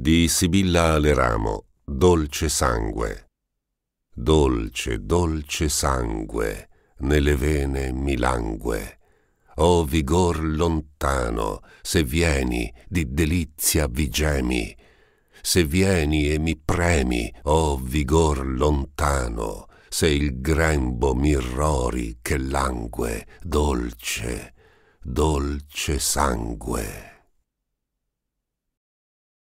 di Sibilla Aleramo, Dolce sangue. Dolce, dolce sangue, nelle vene mi langue. O vigor lontano, se vieni, di delizia vi gemi. Se vieni e mi premi, o vigor lontano, se il grembo mi rori che langue, dolce, dolce sangue.